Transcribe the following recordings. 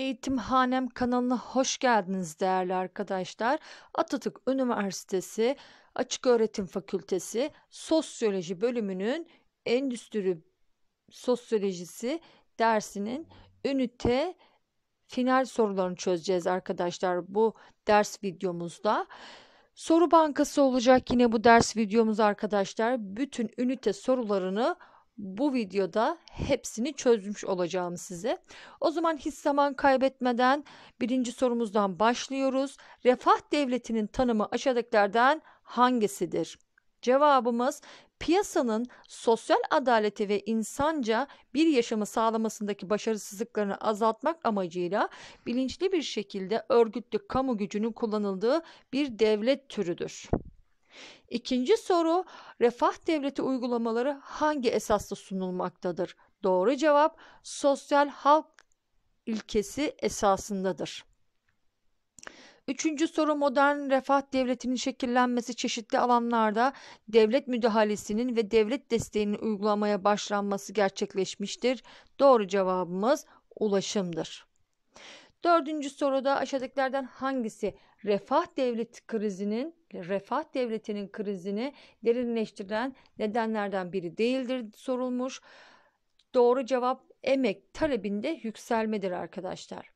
Eğitimhanem kanalına hoş geldiniz değerli arkadaşlar. Atatürk Üniversitesi Açık Öğretim Fakültesi Sosyoloji bölümünün Endüstri Sosyolojisi dersinin ünite final sorularını çözeceğiz arkadaşlar bu ders videomuzda. Soru bankası olacak yine bu ders videomuz arkadaşlar. Bütün ünite sorularını bu videoda hepsini çözmüş olacağım size. O zaman hiç zaman kaybetmeden birinci sorumuzdan başlıyoruz. Refah devletinin tanımı aşağıdakilerden hangisidir? Cevabımız piyasanın sosyal adaleti ve insanca bir yaşamı sağlamasındaki başarısızlıklarını azaltmak amacıyla bilinçli bir şekilde örgütlü kamu gücünün kullanıldığı bir devlet türüdür. İkinci soru refah devleti uygulamaları hangi esasla sunulmaktadır? Doğru cevap sosyal halk ilkesi esasındadır. Üçüncü soru modern refah devletinin şekillenmesi çeşitli alanlarda devlet müdahalesinin ve devlet desteğinin uygulamaya başlanması gerçekleşmiştir. Doğru cevabımız ulaşımdır. Dördüncü soruda aşağıdakilerden hangisi refah devlet krizinin refah devletinin krizini derinleştiren nedenlerden biri değildir sorulmuş. Doğru cevap emek talebinde yükselmedir arkadaşlar.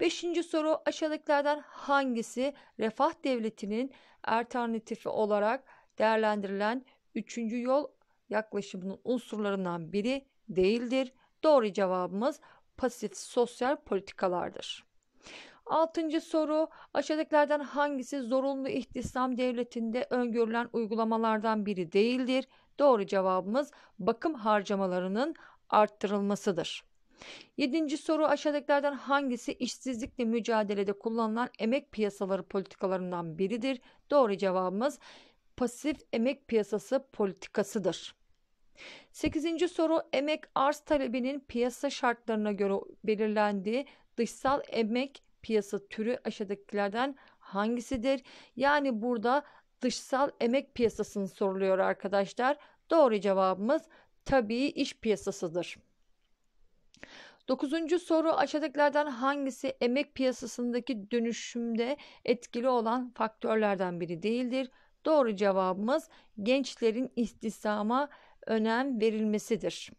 Beşinci soru aşağıdakilerden hangisi refah devletinin alternatifi olarak değerlendirilen üçüncü yol yaklaşımının unsurlarından biri değildir? Doğru cevabımız pasif sosyal politikalardır. Altıncı soru aşağıdakilerden hangisi zorunlu ihtissam devletinde öngörülen uygulamalardan biri değildir? Doğru cevabımız bakım harcamalarının arttırılmasıdır. Yedinci soru aşağıdakilerden hangisi işsizlikle mücadelede kullanılan emek piyasaları politikalarından biridir? Doğru cevabımız pasif emek piyasası politikasıdır. 8. soru emek arz talebinin piyasa şartlarına göre belirlendiği dışsal emek piyasa türü aşağıdakilerden hangisidir? Yani burada dışsal emek piyasasını soruluyor arkadaşlar. Doğru cevabımız tabii iş piyasasıdır. Dokuzuncu soru aşağıdakilerden hangisi emek piyasasındaki dönüşümde etkili olan faktörlerden biri değildir? Doğru cevabımız gençlerin istihdama önem verilmesidir.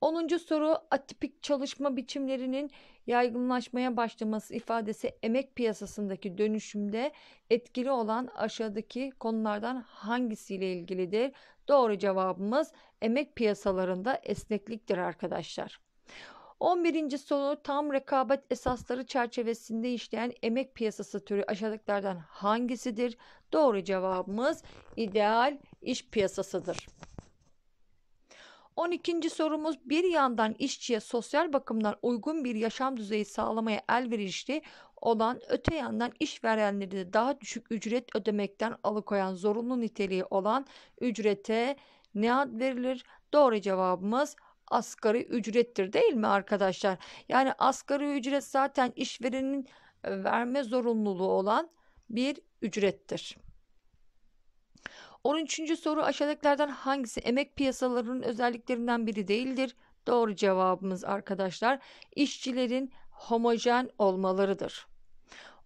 10. soru atipik çalışma biçimlerinin yaygınlaşmaya başlaması ifadesi emek piyasasındaki dönüşümde etkili olan aşağıdaki konulardan hangisiyle ilgilidir? Doğru cevabımız emek piyasalarında esnekliktir arkadaşlar. 11. soru tam rekabet esasları çerçevesinde işleyen emek piyasası türü aşağıdakilerden hangisidir? Doğru cevabımız ideal iş piyasasıdır. 12. sorumuz bir yandan işçiye sosyal bakımlar uygun bir yaşam düzeyi sağlamaya elverişli olan öte yandan işverenleri de daha düşük ücret ödemekten alıkoyan zorunlu niteliği olan ücrete ne ad verilir? Doğru cevabımız asgari ücrettir değil mi arkadaşlar? Yani asgari ücret zaten işverenin e, verme zorunluluğu olan bir ücrettir. 13. soru aşağıdakilerden hangisi emek piyasalarının özelliklerinden biri değildir? Doğru cevabımız arkadaşlar işçilerin homojen olmalarıdır.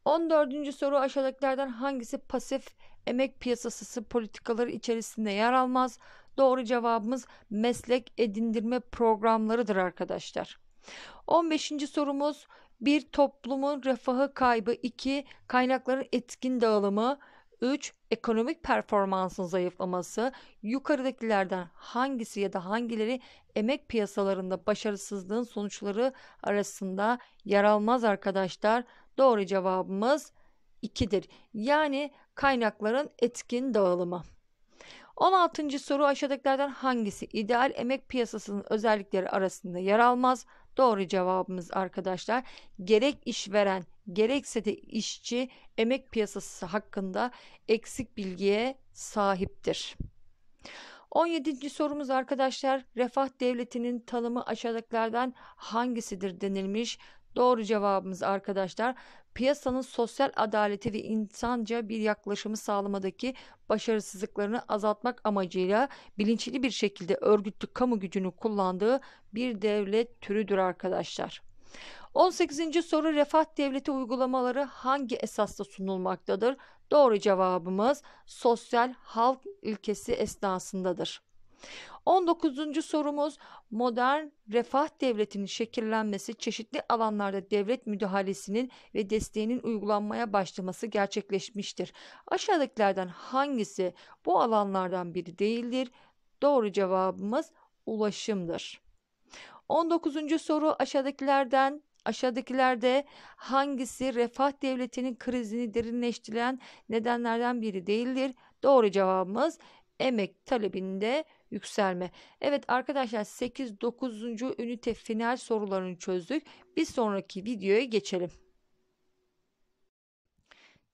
14. soru aşağıdakilerden hangisi pasif emek piyasası politikaları içerisinde yer almaz? Doğru cevabımız meslek edindirme programlarıdır arkadaşlar. 15. sorumuz bir toplumun refahı kaybı 2 kaynakların etkin dağılımı 3 ekonomik performansın zayıflaması yukarıdakilerden hangisi ya da hangileri emek piyasalarında başarısızlığın sonuçları arasında yer almaz arkadaşlar. Doğru cevabımız 2'dir. Yani kaynakların etkin dağılımı. 16. soru aşağıdakilerden hangisi ideal emek piyasasının özellikleri arasında yer almaz? Doğru cevabımız arkadaşlar gerek işveren gerekse de işçi emek piyasası hakkında eksik bilgiye sahiptir. 17. sorumuz arkadaşlar refah devletinin tanımı aşağıdakilerden hangisidir denilmiş. Doğru cevabımız arkadaşlar piyasanın sosyal adaleti ve insanca bir yaklaşımı sağlamadaki başarısızlıklarını azaltmak amacıyla bilinçli bir şekilde örgütlü kamu gücünü kullandığı bir devlet türüdür arkadaşlar. 18. soru refah devleti uygulamaları hangi esasla sunulmaktadır? Doğru cevabımız sosyal halk ilkesi esnasındadır. 19. sorumuz modern refah devletinin şekillenmesi çeşitli alanlarda devlet müdahalesinin ve desteğinin uygulanmaya başlaması gerçekleşmiştir. Aşağıdakilerden hangisi bu alanlardan biri değildir? Doğru cevabımız ulaşımdır. 19. soru aşağıdakilerden Aşağıdakilerde hangisi refah devletinin krizini derinleştiren nedenlerden biri değildir? Doğru cevabımız emek talebinde yükselme. Evet arkadaşlar 8 9. ünite final sorularını çözdük. Bir sonraki videoya geçelim.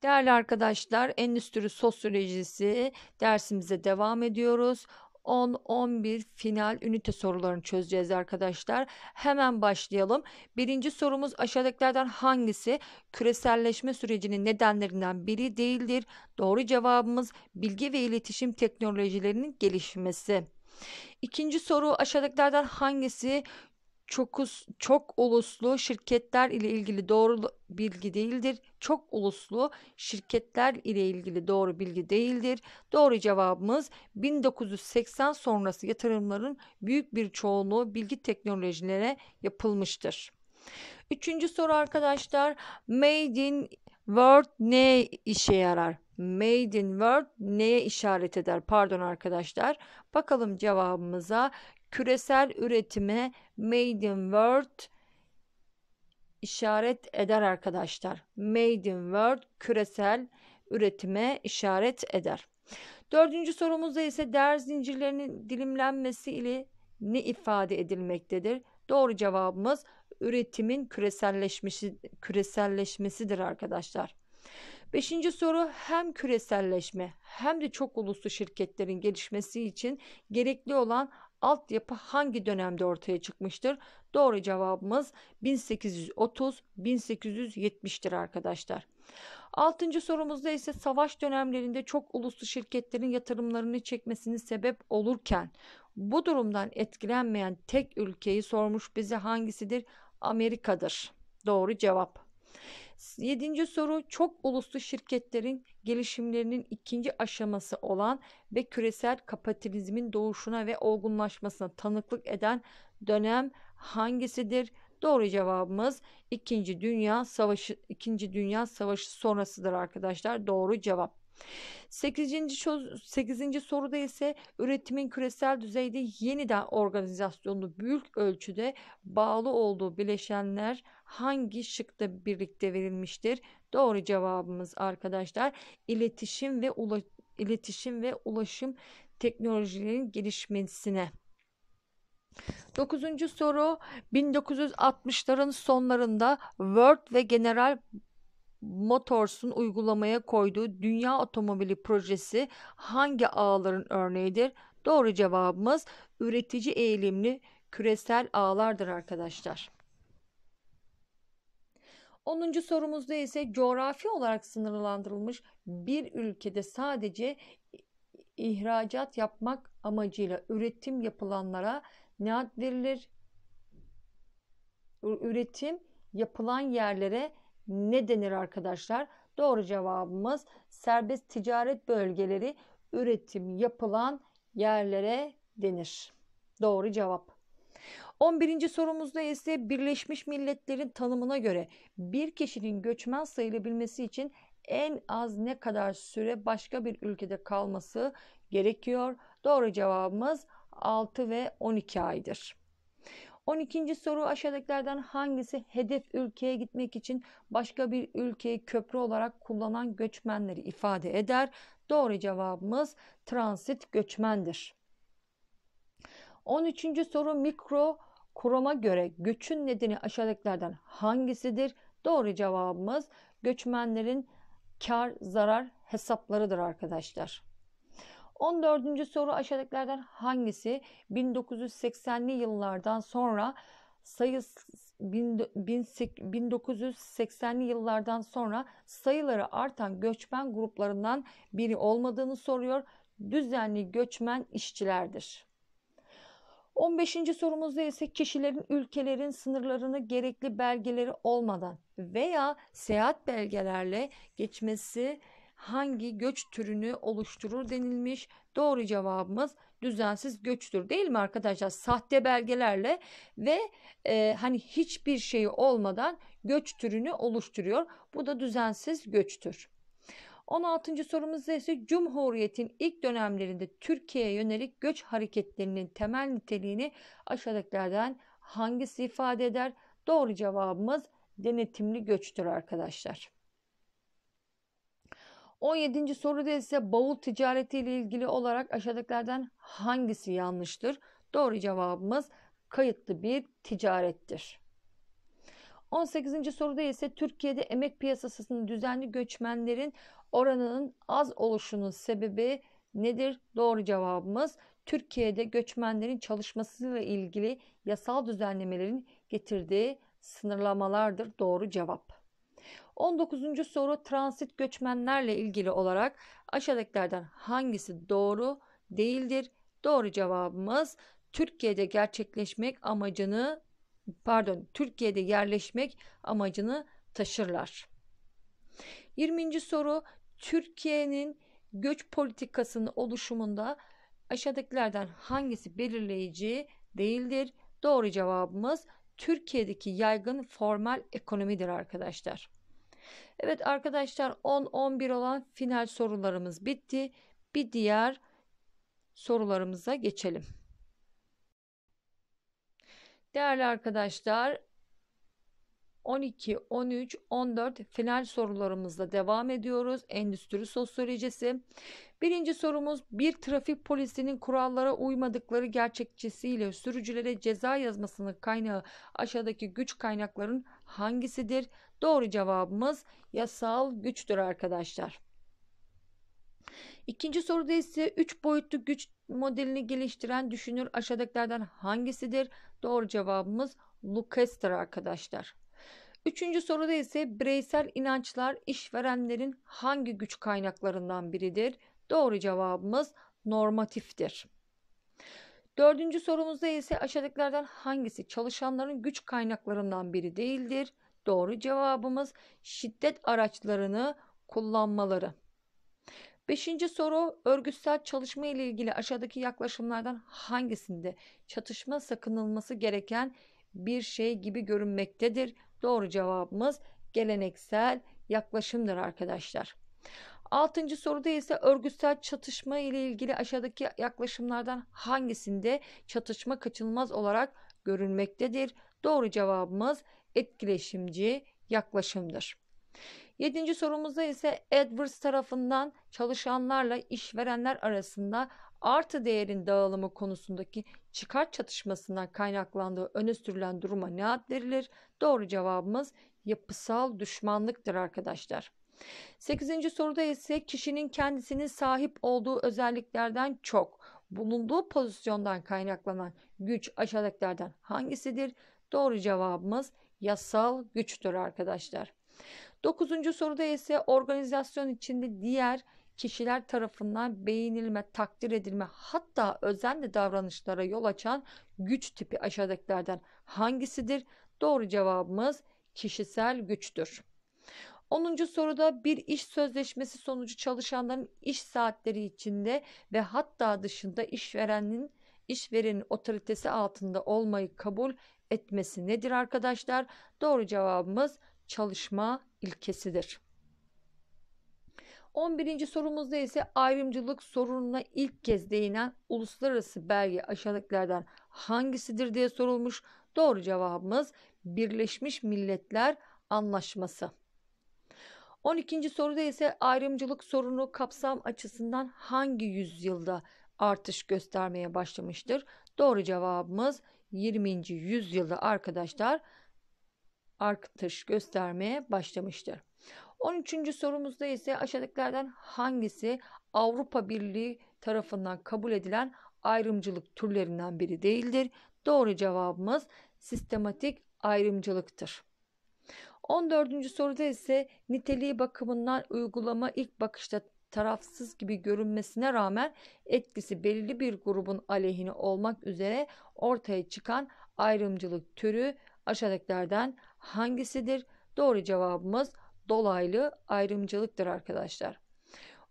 Değerli arkadaşlar, Endüstri Sosyolojisi dersimize devam ediyoruz. 10-11 final ünite sorularını çözeceğiz arkadaşlar. Hemen başlayalım. Birinci sorumuz aşağıdakilerden hangisi küreselleşme sürecinin nedenlerinden biri değildir? Doğru cevabımız bilgi ve iletişim teknolojilerinin gelişmesi. İkinci soru aşağıdakilerden hangisi çok, çok uluslu şirketler ile ilgili doğru bilgi değildir. Çok uluslu şirketler ile ilgili doğru bilgi değildir. Doğru cevabımız 1980 sonrası yatırımların büyük bir çoğunluğu bilgi teknolojilere yapılmıştır. Üçüncü soru arkadaşlar Made in World ne işe yarar? Made in World neye işaret eder? Pardon arkadaşlar. Bakalım cevabımıza küresel üretime Made in World işaret eder arkadaşlar. Made in World küresel üretime işaret eder. Dördüncü sorumuzda ise değer zincirlerinin dilimlenmesi ile ne ifade edilmektedir? Doğru cevabımız üretimin küreselleşmesi, küreselleşmesidir arkadaşlar. Beşinci soru hem küreselleşme hem de çok uluslu şirketlerin gelişmesi için gerekli olan altyapı hangi dönemde ortaya çıkmıştır? Doğru cevabımız 1830-1870'tir arkadaşlar. Altıncı sorumuzda ise savaş dönemlerinde çok uluslu şirketlerin yatırımlarını çekmesini sebep olurken bu durumdan etkilenmeyen tek ülkeyi sormuş bize hangisidir? Amerika'dır. Doğru cevap. Yedinci soru çok uluslu şirketlerin gelişimlerinin ikinci aşaması olan ve küresel kapitalizmin doğuşuna ve olgunlaşmasına tanıklık eden dönem hangisidir? Doğru cevabımız 2. Dünya Savaşı 2. Dünya Savaşı sonrasıdır arkadaşlar. Doğru cevap sekizinci sekizinci soruda ise üretimin küresel düzeyde yeniden organizasyonlu büyük ölçüde bağlı olduğu bileşenler hangi şıkta birlikte verilmiştir? Doğru cevabımız arkadaşlar iletişim ve ula, iletişim ve ulaşım teknolojilerin gelişmesine. Dokuzuncu soru 1960'ların sonlarında Word ve General Motors'un uygulamaya koyduğu dünya otomobili projesi hangi ağların örneğidir? Doğru cevabımız üretici eğilimli küresel ağlardır arkadaşlar. 10. sorumuzda ise coğrafi olarak sınırlandırılmış bir ülkede sadece ihracat yapmak amacıyla üretim yapılanlara ne ad verilir? Üretim yapılan yerlere ne denir arkadaşlar? Doğru cevabımız serbest ticaret bölgeleri üretim yapılan yerlere denir. Doğru cevap. 11. sorumuzda ise Birleşmiş Milletler'in tanımına göre bir kişinin göçmen sayılabilmesi için en az ne kadar süre başka bir ülkede kalması gerekiyor? Doğru cevabımız 6 ve 12 aydır. 12. soru aşağıdakilerden hangisi hedef ülkeye gitmek için başka bir ülkeyi köprü olarak kullanan göçmenleri ifade eder? Doğru cevabımız transit göçmendir. 13. soru mikro kurama göre göçün nedeni aşağıdakilerden hangisidir? Doğru cevabımız göçmenlerin kar zarar hesaplarıdır arkadaşlar. 14. soru aşağıdakilerden hangisi 1980'li yıllardan sonra sayı 1980'li yıllardan sonra sayıları artan göçmen gruplarından biri olmadığını soruyor. Düzenli göçmen işçilerdir. 15. sorumuzda ise kişilerin ülkelerin sınırlarını gerekli belgeleri olmadan veya seyahat belgelerle geçmesi hangi göç türünü oluşturur denilmiş. Doğru cevabımız düzensiz göçtür değil mi arkadaşlar? Sahte belgelerle ve e, hani hiçbir şey olmadan göç türünü oluşturuyor. Bu da düzensiz göçtür. 16. sorumuz ise Cumhuriyet'in ilk dönemlerinde Türkiye'ye yönelik göç hareketlerinin temel niteliğini aşağıdakilerden hangisi ifade eder? Doğru cevabımız denetimli göçtür arkadaşlar. 17. soruda ise bavul ticareti ile ilgili olarak aşağıdakilerden hangisi yanlıştır? Doğru cevabımız kayıtlı bir ticarettir. 18. soruda ise Türkiye'de emek piyasasının düzenli göçmenlerin oranının az oluşunun sebebi nedir? Doğru cevabımız Türkiye'de göçmenlerin çalışmasıyla ilgili yasal düzenlemelerin getirdiği sınırlamalardır. Doğru cevap. 19. soru transit göçmenlerle ilgili olarak aşağıdakilerden hangisi doğru değildir? Doğru cevabımız Türkiye'de gerçekleşmek amacını pardon Türkiye'de yerleşmek amacını taşırlar. 20. soru Türkiye'nin göç politikasının oluşumunda aşağıdakilerden hangisi belirleyici değildir? Doğru cevabımız Türkiye'deki yaygın formal ekonomidir arkadaşlar. Evet arkadaşlar 10-11 olan final sorularımız bitti. Bir diğer sorularımıza geçelim. Değerli arkadaşlar 12, 13, 14 final sorularımızla devam ediyoruz. Endüstri sosyolojisi. Birinci sorumuz bir trafik polisinin kurallara uymadıkları gerçekçesiyle sürücülere ceza yazmasının kaynağı aşağıdaki güç kaynakların hangisidir? Doğru cevabımız yasal güçtür arkadaşlar. İkinci soruda ise 3 boyutlu güç modelini geliştiren düşünür aşağıdakilerden hangisidir? Doğru cevabımız Lucas'tır arkadaşlar. Üçüncü soruda ise bireysel inançlar işverenlerin hangi güç kaynaklarından biridir? Doğru cevabımız normatiftir. Dördüncü sorumuzda ise aşağıdakilerden hangisi çalışanların güç kaynaklarından biri değildir? Doğru cevabımız şiddet araçlarını kullanmaları. Beşinci soru örgütsel çalışma ile ilgili aşağıdaki yaklaşımlardan hangisinde çatışma sakınılması gereken bir şey gibi görünmektedir. Doğru cevabımız geleneksel yaklaşımdır arkadaşlar. Altıncı soruda ise örgütsel çatışma ile ilgili aşağıdaki yaklaşımlardan hangisinde çatışma kaçınılmaz olarak görülmektedir? Doğru cevabımız etkileşimci yaklaşımdır. Yedinci sorumuzda ise Edwards tarafından çalışanlarla işverenler arasında artı değerin dağılımı konusundaki çıkar çatışmasından kaynaklandığı öne sürülen duruma ne ad verilir? Doğru cevabımız yapısal düşmanlıktır arkadaşlar. 8. soruda ise kişinin kendisinin sahip olduğu özelliklerden çok bulunduğu pozisyondan kaynaklanan güç aşağıdakilerden hangisidir? Doğru cevabımız yasal güçtür arkadaşlar. Dokuzuncu soruda ise organizasyon içinde diğer kişiler tarafından beğenilme, takdir edilme hatta özenli davranışlara yol açan güç tipi aşağıdakilerden hangisidir? Doğru cevabımız kişisel güçtür. 10. soruda bir iş sözleşmesi sonucu çalışanların iş saatleri içinde ve hatta dışında işverenin işverenin otoritesi altında olmayı kabul etmesi nedir arkadaşlar? Doğru cevabımız çalışma ilkesidir. 11. sorumuzda ise ayrımcılık sorununa ilk kez değinen uluslararası belge aşağıdakilerden hangisidir diye sorulmuş. Doğru cevabımız Birleşmiş Milletler Anlaşması. 12. soruda ise ayrımcılık sorunu kapsam açısından hangi yüzyılda artış göstermeye başlamıştır? Doğru cevabımız 20. yüzyılda arkadaşlar artış göstermeye başlamıştır. 13. sorumuzda ise aşağıdakilerden hangisi Avrupa Birliği tarafından kabul edilen ayrımcılık türlerinden biri değildir? Doğru cevabımız sistematik ayrımcılıktır. 14. soruda ise niteliği bakımından uygulama ilk bakışta tarafsız gibi görünmesine rağmen etkisi belirli bir grubun aleyhine olmak üzere ortaya çıkan ayrımcılık türü aşağıdakilerden hangisidir? Doğru cevabımız dolaylı ayrımcılıktır arkadaşlar.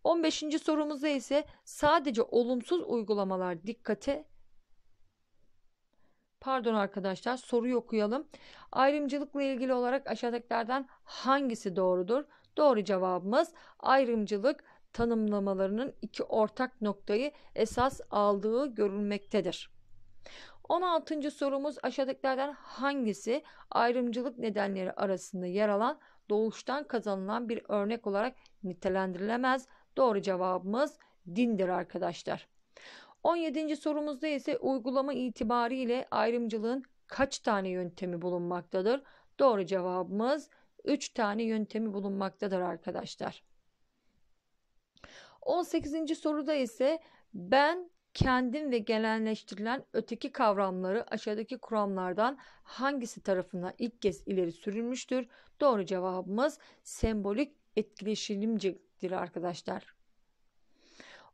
15. sorumuzda ise sadece olumsuz uygulamalar dikkate Pardon arkadaşlar soruyu okuyalım. Ayrımcılıkla ilgili olarak aşağıdakilerden hangisi doğrudur? Doğru cevabımız ayrımcılık tanımlamalarının iki ortak noktayı esas aldığı görülmektedir. 16. sorumuz aşağıdakilerden hangisi ayrımcılık nedenleri arasında yer alan doğuştan kazanılan bir örnek olarak nitelendirilemez. Doğru cevabımız dindir arkadaşlar. 17. sorumuzda ise uygulama itibariyle ayrımcılığın kaç tane yöntemi bulunmaktadır? Doğru cevabımız 3 tane yöntemi bulunmaktadır arkadaşlar. 18. soruda ise ben kendim ve genelleştirilen öteki kavramları aşağıdaki kuramlardan hangisi tarafından ilk kez ileri sürülmüştür? Doğru cevabımız sembolik etkileşilimciktir arkadaşlar.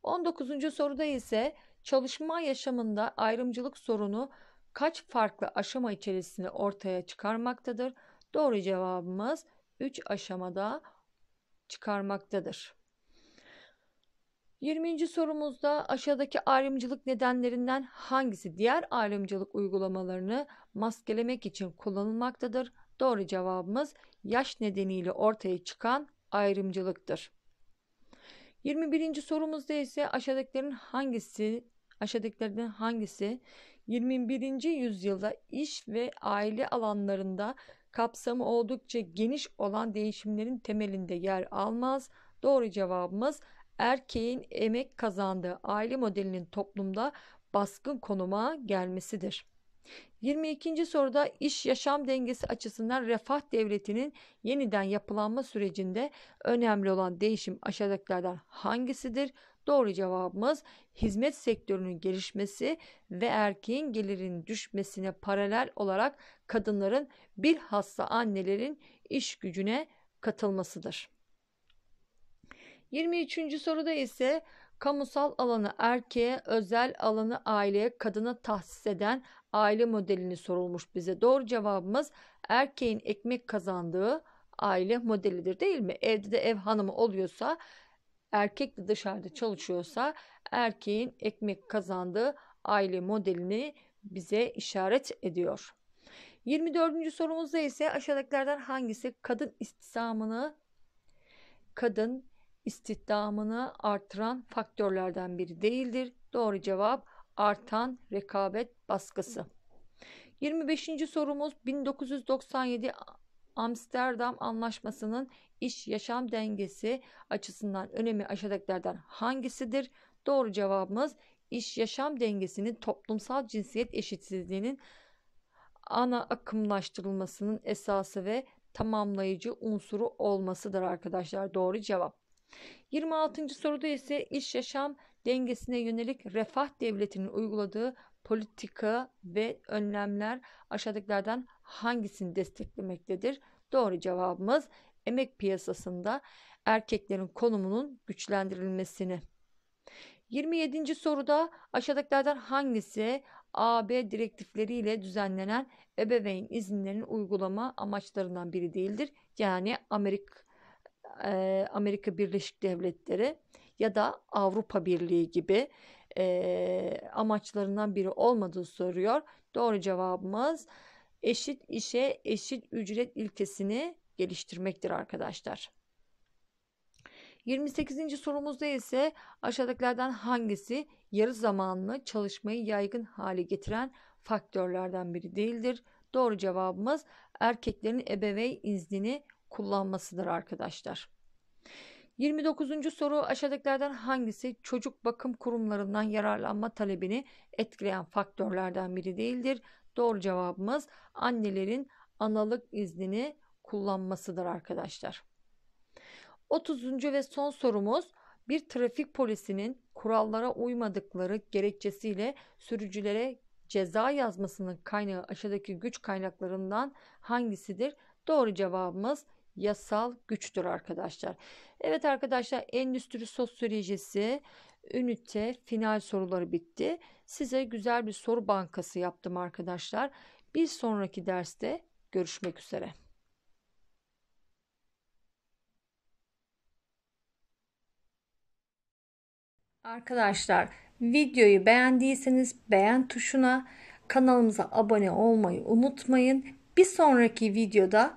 19. soruda ise çalışma yaşamında ayrımcılık sorunu kaç farklı aşama içerisinde ortaya çıkarmaktadır? Doğru cevabımız 3 aşamada çıkarmaktadır. 20. sorumuzda aşağıdaki ayrımcılık nedenlerinden hangisi diğer ayrımcılık uygulamalarını maskelemek için kullanılmaktadır? Doğru cevabımız yaş nedeniyle ortaya çıkan ayrımcılıktır. 21. sorumuzda ise aşağıdakilerin hangisi aşağıdakilerden hangisi 21. yüzyılda iş ve aile alanlarında kapsamı oldukça geniş olan değişimlerin temelinde yer almaz? Doğru cevabımız erkeğin emek kazandığı aile modelinin toplumda baskın konuma gelmesidir. 22. soruda iş yaşam dengesi açısından refah devletinin yeniden yapılanma sürecinde önemli olan değişim aşağıdakilerden hangisidir? Doğru cevabımız hizmet sektörünün gelişmesi ve erkeğin gelirinin düşmesine paralel olarak kadınların bilhassa annelerin iş gücüne katılmasıdır. 23. soruda ise kamusal alanı erkeğe, özel alanı aileye, kadına tahsis eden aile modelini sorulmuş bize. Doğru cevabımız erkeğin ekmek kazandığı aile modelidir değil mi? Evde de ev hanımı oluyorsa, erkek de dışarıda çalışıyorsa erkeğin ekmek kazandığı aile modelini bize işaret ediyor. 24. sorumuzda ise aşağıdakilerden hangisi kadın istihdamını kadın istihdamını artıran faktörlerden biri değildir. Doğru cevap artan rekabet baskısı. 25. sorumuz 1997 Amsterdam Anlaşması'nın iş yaşam dengesi açısından önemi aşağıdakilerden hangisidir? Doğru cevabımız iş yaşam dengesinin toplumsal cinsiyet eşitsizliğinin ana akımlaştırılmasının esası ve tamamlayıcı unsuru olmasıdır arkadaşlar. Doğru cevap. 26. soruda ise iş yaşam dengesine yönelik refah devletinin uyguladığı politika ve önlemler aşağıdakilerden hangisini desteklemektedir? Doğru cevabımız emek piyasasında erkeklerin konumunun güçlendirilmesini. 27. soruda aşağıdakilerden hangisi AB direktifleriyle düzenlenen ebeveyn izinlerinin uygulama amaçlarından biri değildir? Yani Amerika Amerika Birleşik Devletleri ya da Avrupa Birliği gibi e, amaçlarından biri olmadığı soruyor. Doğru cevabımız eşit işe eşit ücret ilkesini geliştirmektir arkadaşlar. 28. sorumuzda ise aşağıdakilerden hangisi yarı zamanlı çalışmayı yaygın hale getiren faktörlerden biri değildir? Doğru cevabımız erkeklerin ebeveyn iznini kullanmasıdır arkadaşlar. 29. soru aşağıdakilerden hangisi çocuk bakım kurumlarından yararlanma talebini etkileyen faktörlerden biri değildir? Doğru cevabımız annelerin analık iznini kullanmasıdır arkadaşlar. 30. ve son sorumuz bir trafik polisinin kurallara uymadıkları gerekçesiyle sürücülere ceza yazmasının kaynağı aşağıdaki güç kaynaklarından hangisidir? Doğru cevabımız yasal güçtür arkadaşlar. Evet arkadaşlar endüstri sosyolojisi ünite final soruları bitti. Size güzel bir soru bankası yaptım arkadaşlar. Bir sonraki derste görüşmek üzere. Arkadaşlar videoyu beğendiyseniz beğen tuşuna kanalımıza abone olmayı unutmayın. Bir sonraki videoda